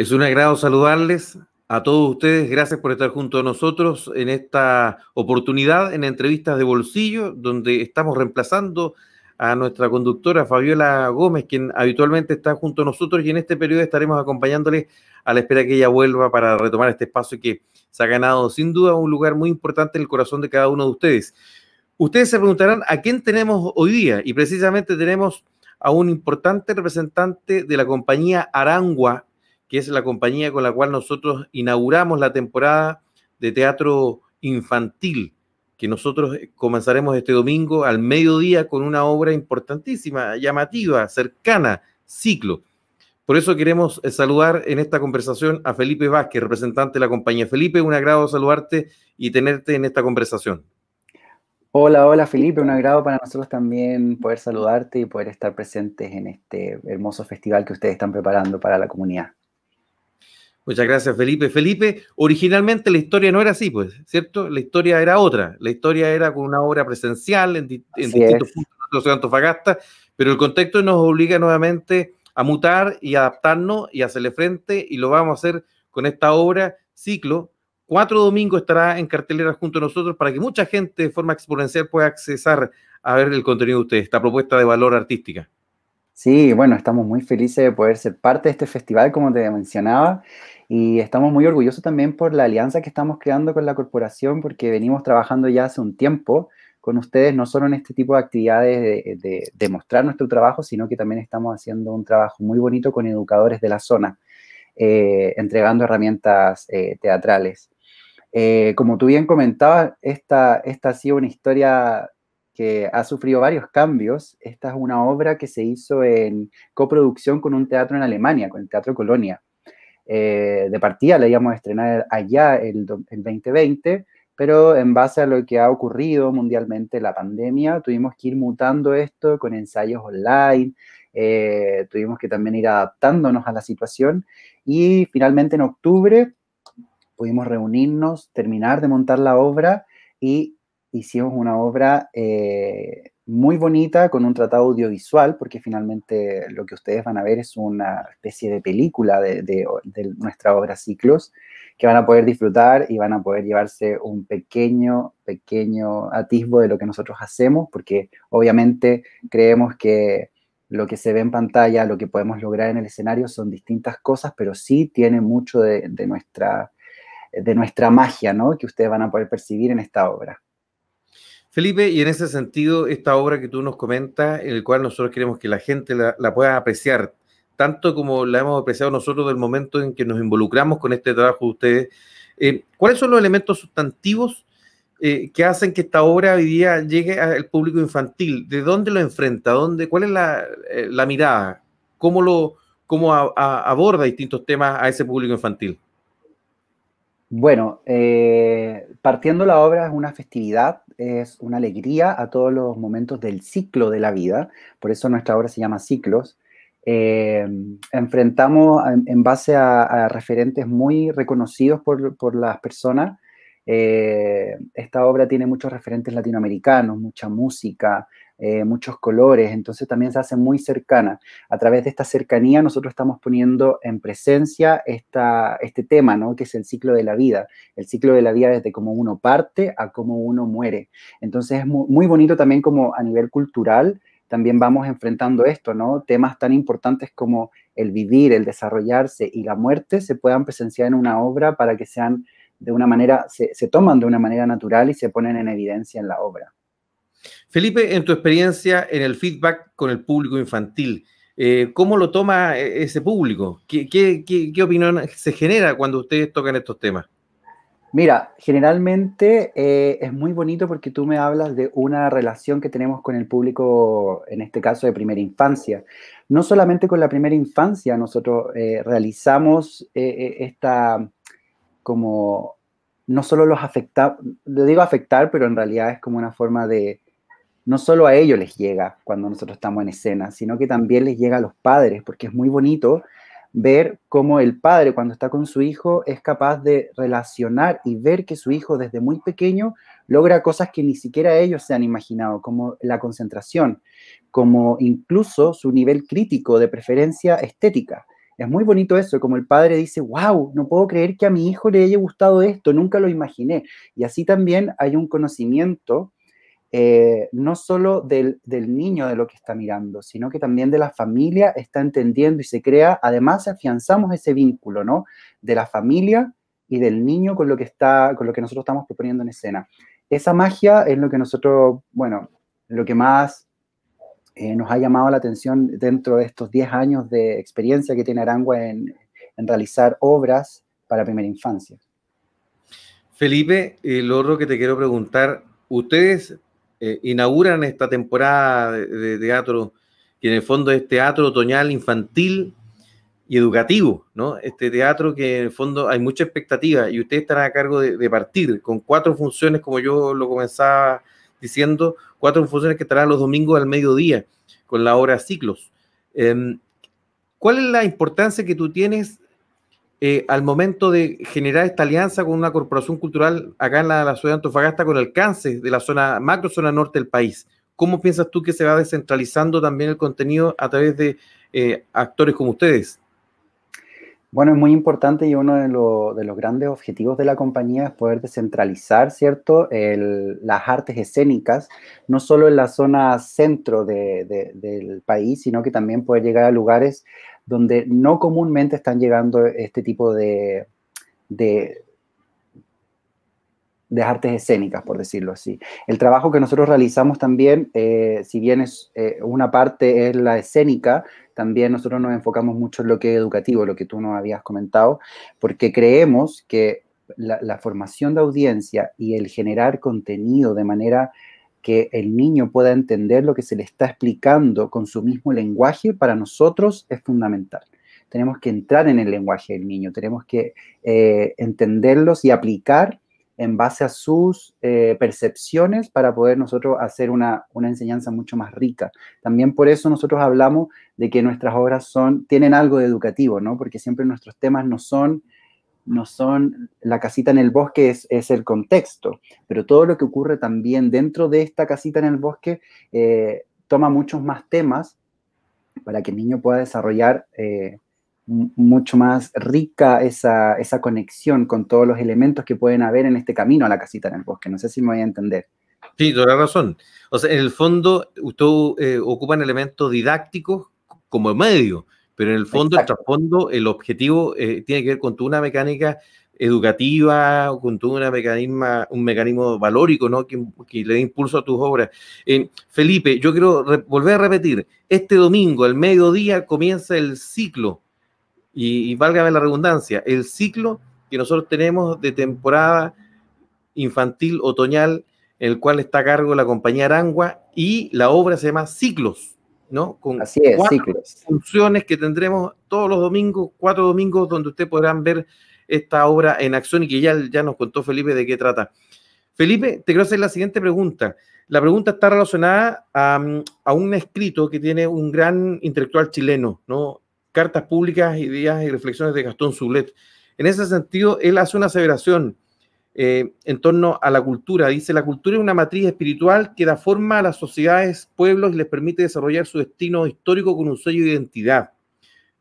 Es un agrado saludarles a todos ustedes. Gracias por estar junto a nosotros en esta oportunidad en entrevistas de bolsillo, donde estamos reemplazando a nuestra conductora Fabiola Gómez, quien habitualmente está junto a nosotros y en este periodo estaremos acompañándoles a la espera que ella vuelva para retomar este espacio que se ha ganado sin duda un lugar muy importante en el corazón de cada uno de ustedes. Ustedes se preguntarán a quién tenemos hoy día y precisamente tenemos a un importante representante de la compañía Arangua que es la compañía con la cual nosotros inauguramos la temporada de teatro infantil, que nosotros eh, comenzaremos este domingo al mediodía con una obra importantísima, llamativa, cercana, ciclo. Por eso queremos eh, saludar en esta conversación a Felipe Vázquez, representante de la compañía. Felipe, un agrado saludarte y tenerte en esta conversación. Hola, hola Felipe, un agrado para nosotros también poder saludarte y poder estar presentes en este hermoso festival que ustedes están preparando para la comunidad. Muchas gracias, Felipe. Felipe, originalmente la historia no era así, pues, ¿cierto? La historia era otra. La historia era con una obra presencial en, distintos puntos de Antofagasta, pero el contexto nos obliga nuevamente a mutar y adaptarnos y hacerle frente, y lo vamos a hacer con esta obra, Ciclo. Cuatro domingos estará en cartelera junto a nosotros para que mucha gente de forma exponencial pueda accesar a ver el contenido de ustedes, esta propuesta de valor artística. Sí, bueno, estamos muy felices de poder ser parte de este festival, como te mencionaba, y estamos muy orgullosos también por la alianza que estamos creando con la corporación, porque venimos trabajando ya hace un tiempo con ustedes, no solo en este tipo de actividades de, mostrar nuestro trabajo, sino que también estamos haciendo un trabajo muy bonito con educadores de la zona, eh, entregando herramientas eh, teatrales. Eh, como tú bien comentabas, esta, esta ha sido una historia que ha sufrido varios cambios. Esta es una obra que se hizo en coproducción con un teatro en Alemania, con el Teatro Colonia. Eh, de partida la íbamos a estrenar allá en 2020, pero en base a lo que ha ocurrido mundialmente, la pandemia, tuvimos que ir mutando esto con ensayos online, eh, tuvimos que también ir adaptándonos a la situación y finalmente en octubre pudimos reunirnos, terminar de montar la obra y hicimos una obra eh, muy bonita con un tratado audiovisual, porque finalmente lo que ustedes van a ver es una especie de película de, nuestra obra Ciclos, que van a poder disfrutar y van a poder llevarse un pequeño, pequeño atisbo de lo que nosotros hacemos, porque obviamente creemos que lo que se ve en pantalla, lo que podemos lograr en el escenario son distintas cosas, pero sí tiene mucho de, nuestra, de nuestra magia, Que ustedes van a poder percibir en esta obra. Felipe, y en ese sentido, esta obra que tú nos comentas, en el cual nosotros queremos que la gente la, pueda apreciar, tanto como la hemos apreciado nosotros del momento en que nos involucramos con este trabajo de ustedes, eh, ¿cuáles son los elementos sustantivos eh, que hacen que esta obra hoy día llegue al público infantil? ¿De dónde lo enfrenta? ¿Dónde, ¿Cuál es la, eh, mirada? ¿Cómo, lo, cómo aborda distintos temas a ese público infantil? Bueno, partiendo la obra es una festividad es una alegría a todos los momentos del ciclo de la vida, por eso nuestra obra se llama Ciclos. Em, enfrentamos en, base a, referentes muy reconocidos por, las personas. Eh, esta obra tiene muchos referentes latinoamericanos, mucha música, eh, muchos colores, entonces también se hace muy cercana. A través de esta cercanía nosotros estamos poniendo en presencia esta, este tema, ¿no? Que es el ciclo de la vida, el ciclo de la vida desde cómo uno parte a cómo uno muere. Entonces es muy, bonito también como a nivel cultural, también vamos enfrentando esto, ¿no? Temas tan importantes como el vivir, el desarrollarse y la muerte se puedan presenciar en una obra para que sean de una manera, se, se toman de una manera natural y se ponen en evidencia en la obra. Felipe, en tu experiencia en el feedback con el público infantil, eh, ¿cómo lo toma eh, ese público? ¿Qué, opinión se genera cuando ustedes tocan estos temas? Mira, generalmente eh, es muy bonito porque tú me hablas de una relación que tenemos con el público, en este caso de primera infancia. No solamente con la primera infancia, nosotros realizamos esta, como, no solo los afecta, lo digo afectar, pero en realidad es como una forma de, no solo a ellos les llega cuando nosotros estamos en escena, sino que también les llega a los padres, porque es muy bonito ver cómo el padre cuando está con su hijo es capaz de relacionar y ver que su hijo desde muy pequeño logra cosas que ni siquiera ellos se han imaginado, como la concentración, como incluso su nivel crítico de preferencia estética. Es muy bonito eso, como el padre dice, wow, no puedo creer que a mi hijo le haya gustado esto, nunca lo imaginé. Y así también hay un conocimiento eh, no solo del, niño de lo que está mirando, sino que también de la familia está entendiendo y se crea, además afianzamos ese vínculo, ¿no? De la familia y del niño con lo que está, con lo que nosotros estamos proponiendo en escena. Esa magia es lo que nosotros, bueno, lo que más eh, nos ha llamado la atención dentro de estos 10 años de experiencia que tiene Arangua en, en realizar obras para primera infancia. Felipe, el otro que te quiero preguntar, ustedes eh, inauguran esta temporada de, teatro, que en el fondo es teatro otoñal infantil y educativo, ¿no? Este teatro que en el fondo hay mucha expectativa y ustedes estarán a cargo de, partir con cuatro funciones, como yo lo comenzaba diciendo, cuatro funciones que estarán los domingos al mediodía con la obra Ciclos. Em, ¿Cuál es la importancia que tú tienes eh, al momento de generar esta alianza con una corporación cultural acá en la, ciudad de Antofagasta con alcance de la zona macro zona norte del país? ¿Cómo piensas tú que se va descentralizando también el contenido a través de eh, actores como ustedes? Bueno, es muy importante y uno de, los grandes objetivos de la compañía es poder descentralizar, ¿cierto?, las artes escénicas, no solo en la zona centro del país, sino que también poder llegar a lugares donde no comúnmente están llegando este tipo de, de de artes escénicas, por decirlo así. El trabajo que nosotros realizamos también, eh, si bien es eh, una parte es la escénica, también nosotros nos enfocamos mucho en lo que es educativo, lo que tú nos habías comentado, porque creemos que la, formación de audiencia y el generar contenido de manera que el niño pueda entender lo que se le está explicando con su mismo lenguaje, para nosotros es fundamental tenemos que entrar en el lenguaje del niño, tenemos que eh, entenderlos y aplicar en base a sus eh, percepciones para poder nosotros hacer una, enseñanza mucho más rica. También por eso nosotros hablamos de que nuestras obras son, tienen algo de educativo, ¿no? Porque siempre nuestros temas no son, no son la casita en el bosque, es, el contexto, pero todo lo que ocurre también dentro de esta casita en el bosque eh, toma muchos más temas para que el niño pueda desarrollar eh, mucho más rica esa, esa, conexión con todos los elementos que pueden haber en este camino a la casita en el bosque. No sé si me voy a entender. Sí, toda la razón. O sea, en el fondo, usted ocupa eh, ocupan elementos didácticos como medio, pero en el fondo, el trasfondo, el objetivo eh, tiene que ver con toda una mecánica educativa, con todo una mecanismo un mecanismo valórico ¿no? que, le dé impulso a tus obras. Eh, Felipe, yo quiero volver a repetir, este domingo al mediodía comienza el ciclo y, valga válgame la redundancia, el ciclo que nosotros tenemos de temporada infantil otoñal, el cual está a cargo la compañía Arangua y la obra se llama Ciclos, ¿no? Con Así es, cuatro funciones que tendremos todos los domingos, cuatro domingos donde ustedes podrán ver esta obra en acción y que ya, ya nos contó Felipe de qué trata. Felipe, te quiero hacer la siguiente pregunta. La pregunta está relacionada a un escrito que tiene un gran intelectual chileno, ¿no? cartas públicas, ideas y reflexiones de Gastón Zulet. En ese sentido, él hace una aseveración eh, en torno a la cultura. Dice, la cultura es una matriz espiritual que da forma a las sociedades, pueblos y les permite desarrollar su destino histórico con un sello de identidad.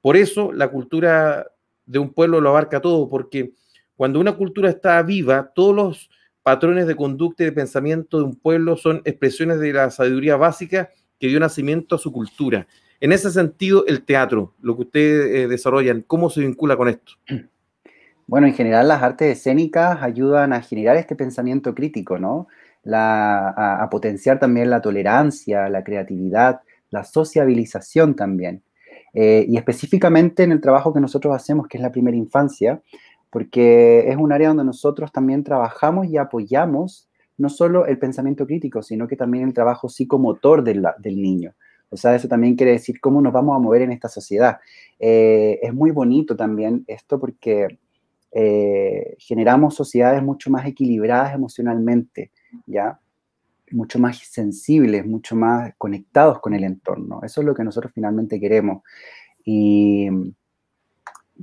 Por eso la cultura de un pueblo lo abarca todo, porque cuando una cultura está viva, todos los patrones de conducta y de pensamiento de un pueblo son expresiones de la sabiduría básica que dio nacimiento a su cultura. En ese sentido, el teatro, lo que ustedes eh, desarrollan, ¿cómo se vincula con esto? Bueno, en general las artes escénicas ayudan a generar este pensamiento crítico, ¿no? a, potenciar también la tolerancia, la creatividad, la sociabilización también. Eh, y específicamente en el trabajo que nosotros hacemos, que es la primera infancia, porque es un área donde nosotros también trabajamos y apoyamos no solo el pensamiento crítico, sino que también el trabajo psicomotor del niño. O sea, eso también quiere decir cómo nos vamos a mover en esta sociedad. Eh, es muy bonito también esto porque eh, generamos sociedades mucho más equilibradas emocionalmente, ¿ya? Mucho más sensibles, mucho más conectados con el entorno. Eso es lo que nosotros finalmente queremos. Y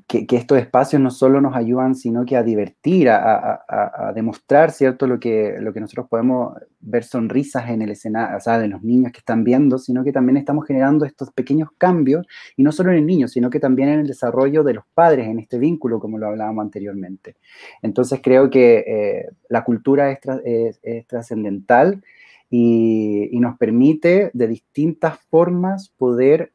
que, estos espacios no solo nos ayudan, sino que a divertir, a, demostrar, ¿cierto? Lo que, lo que nosotros podemos ver sonrisas en el escenario, o sea, de los niños que están viendo, sino que también estamos generando estos pequeños cambios, y no solo en el niño, sino que también en el desarrollo de los padres, en este vínculo, como lo hablábamos anteriormente. Entonces creo que eh, la cultura es, trascendental y, nos permite de distintas formas poder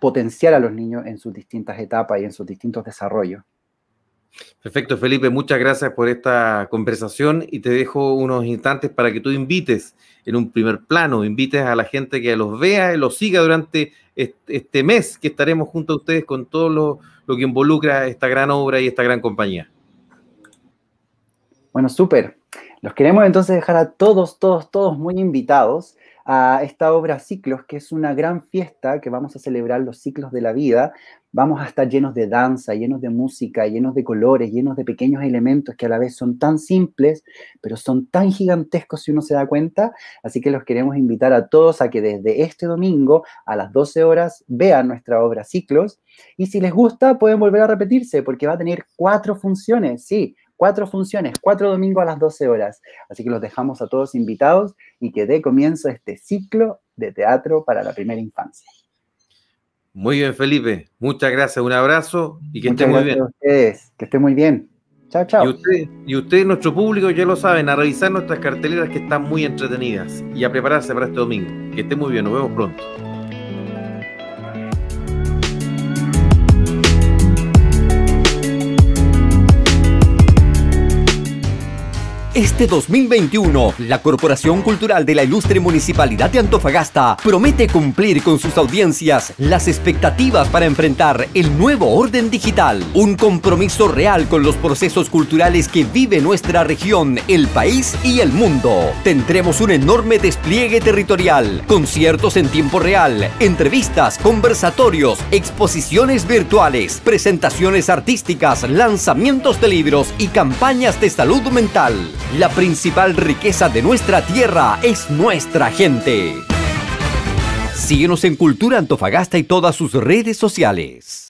potenciar a los niños en sus distintas etapas y en sus distintos desarrollos. Perfecto, Felipe, muchas gracias por esta conversación y te dejo unos instantes para que tú invites en un primer plano, invites a la gente que los vea y los siga durante este mes que estaremos junto a ustedes con todo lo, lo que involucra esta gran obra y esta gran compañía. Bueno, súper. Los queremos entonces dejar a todos, todos, todos muy invitados a esta obra Ciclos, que es una gran fiesta que vamos a celebrar los ciclos de la vida. Vamos a estar llenos de danza, llenos de música, llenos de colores, llenos de pequeños elementos que a la vez son tan simples, pero son tan gigantescos si uno se da cuenta. Así que los queremos invitar a todos a que desde este domingo a las 12 horas vean nuestra obra Ciclos. Y si les gusta, pueden volver a repetirse porque va a tener cuatro funciones, sí, Cuatro funciones, cuatro domingos a las 12 horas. Así que los dejamos a todos invitados y que dé comienzo este ciclo de teatro para la primera infancia. Muy bien, Felipe. Muchas gracias, un abrazo y que esté muy bien. Que esté muy bien. Chao, chao. Y ustedes, nuestro público, ya lo saben, a revisar nuestras carteleras que están muy entretenidas y a prepararse para este domingo. Que esté muy bien, nos vemos pronto. Este 2021, la Corporación Cultural de la Ilustre Municipalidad de Antofagasta promete cumplir con sus audiencias las expectativas para enfrentar el nuevo orden digital, un compromiso real con los procesos culturales que vive nuestra región, el país y el mundo. Tendremos un enorme despliegue territorial, conciertos en tiempo real, entrevistas, conversatorios, exposiciones virtuales, presentaciones artísticas, lanzamientos de libros y campañas de salud mental. La principal riqueza de nuestra tierra es nuestra gente. Síguenos en Cultura Antofagasta y todas sus redes sociales.